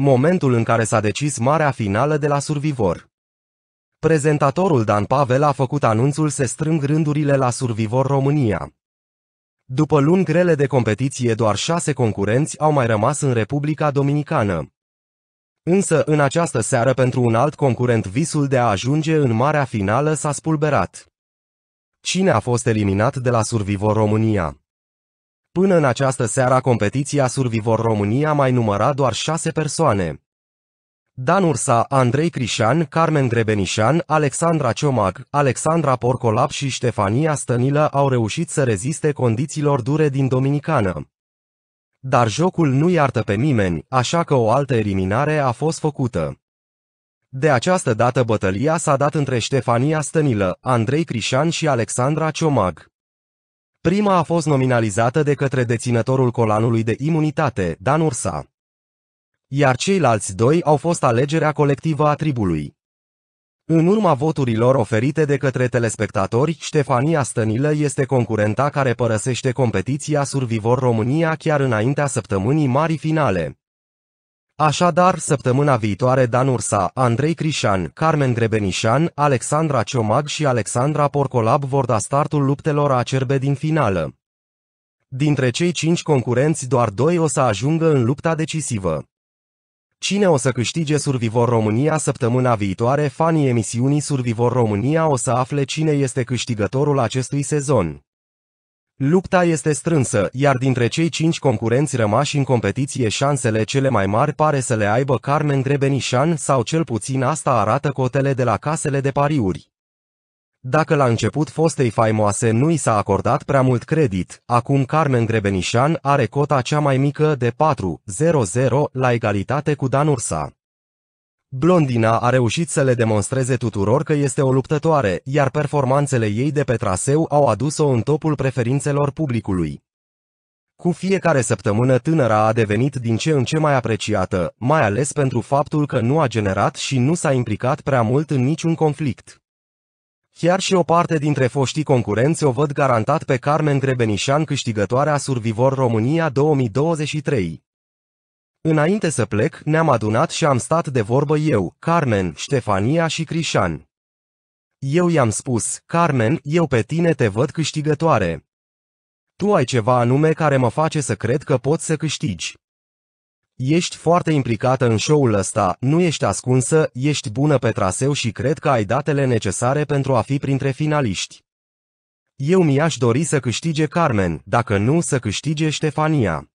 momentul în care s-a decis marea finală de la Survivor. Prezentatorul Dan Pavel a făcut anunțul să strâng rândurile la Survivor România. După luni grele de competiție, doar șase concurenți au mai rămas în Republica Dominicană. Însă, în această seară, pentru un alt concurent, visul de a ajunge în marea finală s-a spulberat. Cine a fost eliminat de la Survivor România? Până în această seară, competiția Survivor România mai număra doar șase persoane. Dan Ursa, Andrei Crișan, Carmen Grebenișan, Alexandra Ciomag, Alexandra Porcolap și Ștefania Stănilă au reușit să reziste condițiilor dure din Dominicană. Dar jocul nu iartă pe nimeni, așa că o altă eliminare a fost făcută. De această dată bătălia s-a dat între Ștefania Stănilă, Andrei Crișan și Alexandra Ciomag. Prima a fost nominalizată de către deținătorul colanului de imunitate, Dan Ursa. Iar ceilalți doi au fost alegerea colectivă a tribului. În urma voturilor oferite de către telespectatori, Ștefania Stănilă este concurenta care părăsește competiția Survivor România chiar înaintea săptămânii mari finale. Așadar, săptămâna viitoare Dan Ursa, Andrei Crișan, Carmen Grebenișan, Alexandra Ciomag și Alexandra Porcolab vor da startul luptelor acerbe din finală. Dintre cei cinci concurenți, doar doi o să ajungă în lupta decisivă. Cine o să câștige Survivor România săptămâna viitoare? Fanii emisiunii Survivor România o să afle cine este câștigătorul acestui sezon. Lupta este strânsă, iar dintre cei cinci concurenți rămași în competiție șansele cele mai mari pare să le aibă Carmen Grebenișan sau cel puțin asta arată cotele de la casele de pariuri. Dacă la început fostei faimoase nu i s-a acordat prea mult credit, acum Carmen Grebenișan are cota cea mai mică de 4,00 la egalitate cu Dan Ursa. Blondina a reușit să le demonstreze tuturor că este o luptătoare, iar performanțele ei de pe traseu au adus-o în topul preferințelor publicului. Cu fiecare săptămână tânăra a devenit din ce în ce mai apreciată, mai ales pentru faptul că nu a generat și nu s-a implicat prea mult în niciun conflict. Chiar și o parte dintre foștii concurenți o văd garantat pe Carmen Grebenișan câștigătoarea Survivor România 2023. Înainte să plec, ne-am adunat și am stat de vorbă eu, Carmen, Ștefania și Crișan. Eu i-am spus, Carmen, eu pe tine te văd câștigătoare. Tu ai ceva anume care mă face să cred că poți să câștigi. Ești foarte implicată în show-ul ăsta, nu ești ascunsă, ești bună pe traseu și cred că ai datele necesare pentru a fi printre finaliști. Eu mi-aș dori să câștige Carmen, dacă nu să câștige Ștefania.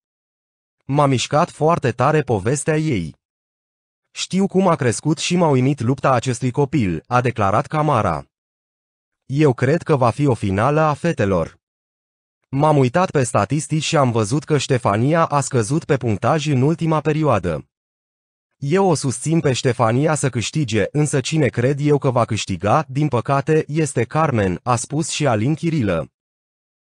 M-a mișcat foarte tare povestea ei. Știu cum a crescut și m-a uimit lupta acestui copil, a declarat Camara. Eu cred că va fi o finală a fetelor. M-am uitat pe statistici și am văzut că Ștefania a scăzut pe punctaj în ultima perioadă. Eu o susțin pe Ștefania să câștige, însă cine cred eu că va câștiga, din păcate, este Carmen, a spus și Alin Chirilă.